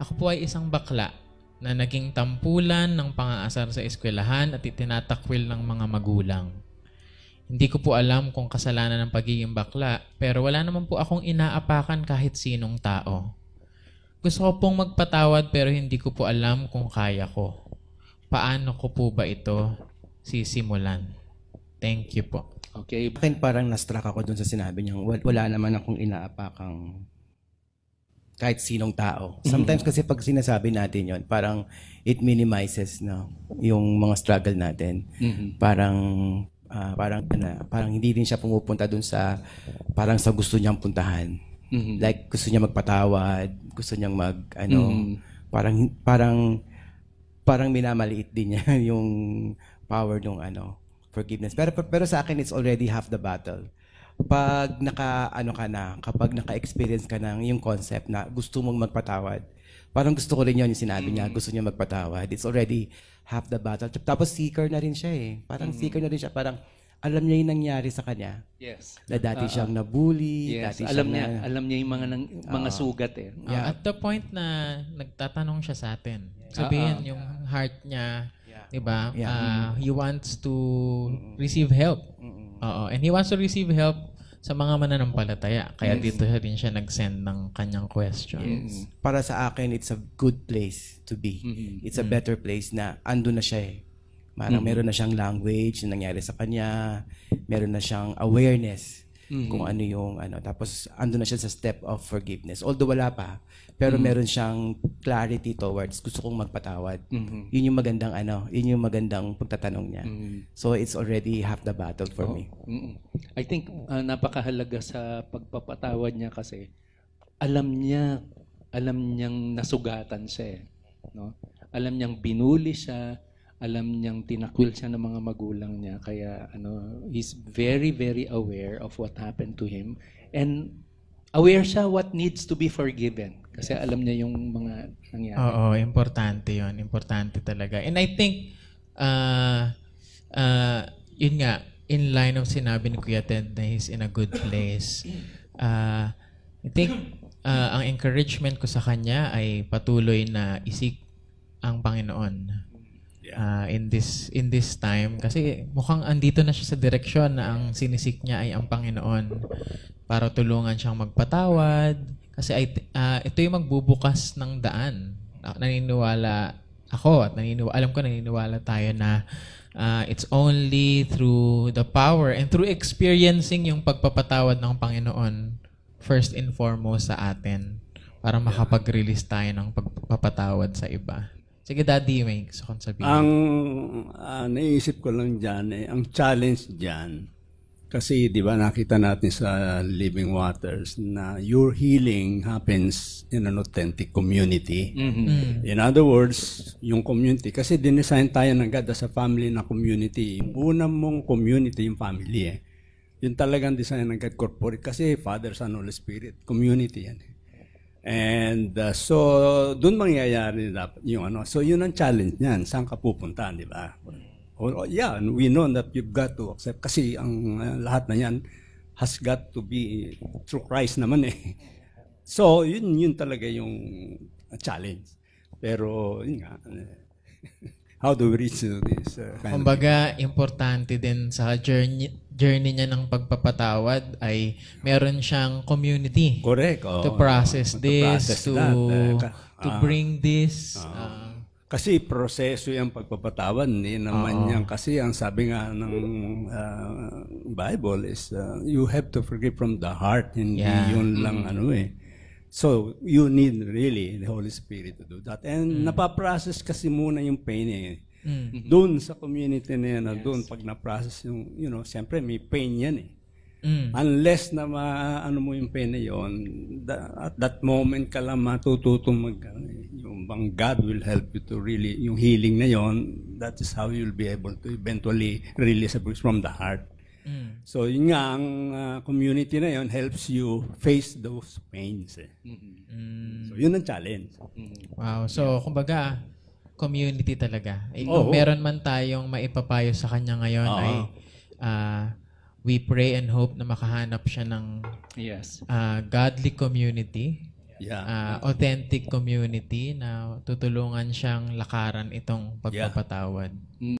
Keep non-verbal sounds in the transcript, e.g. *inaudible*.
Ako po ay isang bakla na naging tampulan ng pangaasar sa eskwelahan at itinatakwil ng mga magulang. Hindi ko po alam kung kasalanan ng pagiging bakla pero wala naman po akong inaapakan kahit sinong tao. Gusto ko pong magpatawad pero hindi ko po alam kung kaya ko. Paano ko po ba ito sisimulan? Thank you po. Okay. Akin parang nastruck ako dun sa sinabi niya. Wala naman akong inaapakang kahit sinong tao. Sometimes kasi pag sinasabi natin yon parang it minimizes na yung mga struggle natin. Mm-hmm. Parang uh, parang na, ano, parang hindi din siya pumupunta dun sa parang sa gusto niyang puntahan. Mm-hmm. Like gusto niya magpatawad, gusto niyang mag ano mm-hmm. parang parang parang minamaliit din niya *laughs* yung power ng ano forgiveness. Pero pero sa akin it's already half the battle pag naka ano ka na, kapag naka-experience ka ng yung concept na gusto mong magpatawad. Parang gusto ko rin yun yung sinabi niya, mm. gusto niya magpatawad. It's already half the battle. Tapos seeker na rin siya eh. Parang mm seeker na rin siya. Parang alam niya yung nangyari sa kanya. Yes. Na dati uh siyang ah. nabully, yes. dati alam niya, na, alam niya yung mga nang, mga uh sugat eh. Yeah. Uh, at the point na nagtatanong siya sa atin. Sabihin uh-huh. yung heart niya, yeah. 'di ba? Yeah. Uh, he wants to receive help. uh And he wants to receive help sa mga mananampalataya. Kaya yes. dito din siya nag-send ng kanyang questions. Yes. Mm-hmm. Para sa akin, it's a good place to be. Mm-hmm. It's a mm-hmm. better place na ando na siya eh. Parang mm-hmm. meron na siyang language na nangyari sa kanya, meron na siyang awareness mm-hmm. kung ano yung ano. Tapos ando na siya sa step of forgiveness. Although wala pa, pero mm-hmm. meron siyang clarity towards gusto kong magpatawad. Mm-hmm. Yun yung magandang ano, yun yung magandang pagtatanong niya. Mm-hmm. So it's already half the battle for oh. me. Mm-hmm. I think uh, napakahalaga sa pagpapatawad niya kasi alam niya alam niyang nasugatan siya eh, no? Alam niyang binuli siya, alam niyang tinakwil siya ng mga magulang niya kaya ano he's very very aware of what happened to him and aware siya what needs to be forgiven kasi alam niya yung mga nangyari. Oo, importante 'yon, importante talaga. And I think uh uh yun nga in line of sinabi ni Kuya Ted na he's in a good place. *coughs* Uh, I think uh, ang encouragement ko sa kanya ay patuloy na isik ang Panginoon uh, in this in this time kasi mukhang andito na siya sa direksyon na ang sinisik niya ay ang Panginoon para tulungan siyang magpatawad kasi ay uh, ito yung magbubukas ng daan. Naniniwala ako at naniniwala alam ko naniniwala tayo na uh, it's only through the power and through experiencing yung pagpapatawad ng Panginoon first and foremost sa atin para makapag-release tayo ng pagpapatawad sa iba. Sige, Daddy May. Gusto kong sabihin. Ang uh, naisip ko lang dyan, eh, ang challenge dyan, kasi di ba nakita natin sa Living Waters na your healing happens in an authentic community. Mm-hmm. Mm. In other words, yung community. Kasi dinesign tayo ng God as a family na community. Yung una mong community, yung family eh. Yung talagang design ng God corporate. Kasi Father, Son, Holy Spirit, community yan eh. And uh, so, doon mangyayari dapat yung ano. So, yun ang challenge niyan. Saan ka pupunta, di ba? Oh, yeah, we know that you've got to accept. Kasi ang uh, lahat na yan has got to be through Christ naman eh. *laughs* So, yun, yun talaga yung challenge. Pero, yun nga, eh. *laughs* how do we reach this? Uh, Kumbaga, importante din sa journey, journey niya ng pagpapatawad ay meron siyang community. Correct. Oh, to process oh, this, to, process to, that. Eh, to uh, bring this. Uh, uh, kasi proseso yung pagpapatawad ni naman uh, yan. Kasi ang sabi nga ng uh, Bible is uh, you have to forgive from the heart. Hindi yeah. yun lang mm-hmm. ano eh. So, you need really the Holy Spirit to do that. And mm. napaprocess kasi muna yung pain eh. Mm. Mm-hmm. Doon sa community na yan, yes. doon pag na-process yung, you know, siyempre may pain yan eh. Mm. Unless na maano mo yung pain na yun, that, at that moment ka lang matututong mag, ano eh, yung bang God will help you to really, yung healing na yon that is how you'll be able to eventually release a from the heart. Mm. So yun nga, ang uh, community na yon helps you face those pains. Eh. Mm-hmm. So yun ang challenge. Mm. Wow. So kumbaga, community talaga. Eh, oh, meron man tayong maipapayo sa kanya ngayon uh-huh. ay uh, we pray and hope na makahanap siya ng yes. uh, godly community, yeah. uh, authentic community na tutulungan siyang lakaran itong pagpapatawad. Yeah. Mm.